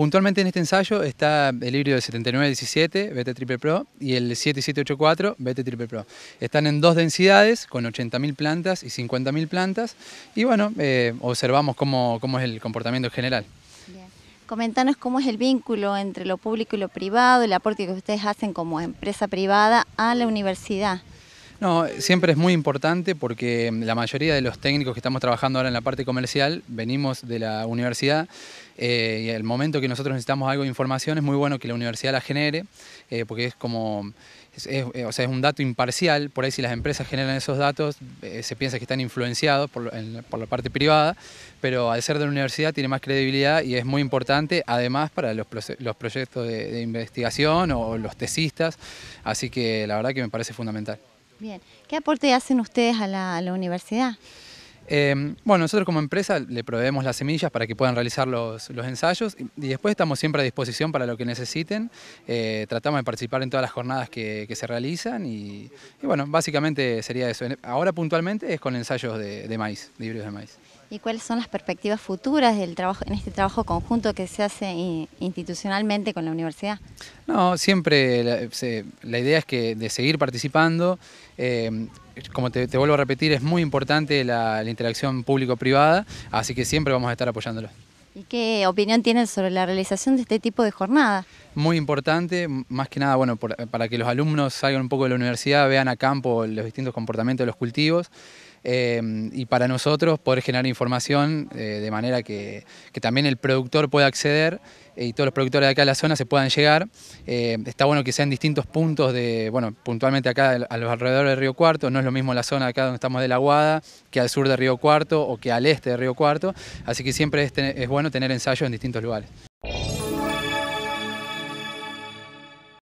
Puntualmente en este ensayo está el híbrido del 7917 BT Triple Pro y el 7784 BT Triple Pro. Están en dos densidades con 80.000 plantas y 50.000 plantas y bueno, eh, observamos cómo, cómo, es el comportamiento general. Coméntanos cómo es el vínculo entre lo público y lo privado, el aporte que ustedes hacen como empresa privada a la universidad. No, siempre es muy importante porque la mayoría de los técnicos que estamos trabajando ahora en la parte comercial venimos de la universidad eh, y el momento que nosotros necesitamos algo de información es muy bueno que la universidad la genere, eh, porque es como, eh, o sea, es un dato imparcial, por ahí si las empresas generan esos datos, se piensa que están influenciados por, la parte privada, pero al ser de la universidad tiene más credibilidad y es muy importante, además, para los, proyectos de, investigación o los tesistas, así que la verdad que me parece fundamental. Bien, ¿qué aporte hacen ustedes a la universidad? Eh, bueno, nosotros como empresa le proveemos las semillas para que puedan realizar los, ensayos y, después estamos siempre a disposición para lo que necesiten. Eh, tratamos de participar en todas las jornadas que, se realizan y, bueno, básicamente sería eso. Ahora puntualmente es con ensayos de, maíz, de híbridos de maíz. ¿Y cuáles son las perspectivas futuras del trabajo, en este trabajo conjunto que se hace institucionalmente con la universidad? No, siempre la, idea es que de seguir participando. Eh, como te, vuelvo a repetir, es muy importante la, la interacción público-privada, así que siempre vamos a estar apoyándolo. ¿Y qué opinión tienes sobre la realización de este tipo de jornadas? muy importante, más que nada, bueno, eh, para que los alumnos salgan un poco de la universidad, vean a campo los distintos comportamientos de los cultivos. Eh, y para nosotros poder generar información eh, de manera que, también el productor pueda acceder y todos los productores de acá de la zona se puedan llegar. está bueno que sean distintos puntos de, bueno, puntualmente acá a los alrededores de Río Cuarto, no es lo mismo la zona acá donde estamos de la Guada que al sur de Río Cuarto o que al este de Río Cuarto, así que siempre es bueno tener ensayos en distintos lugares.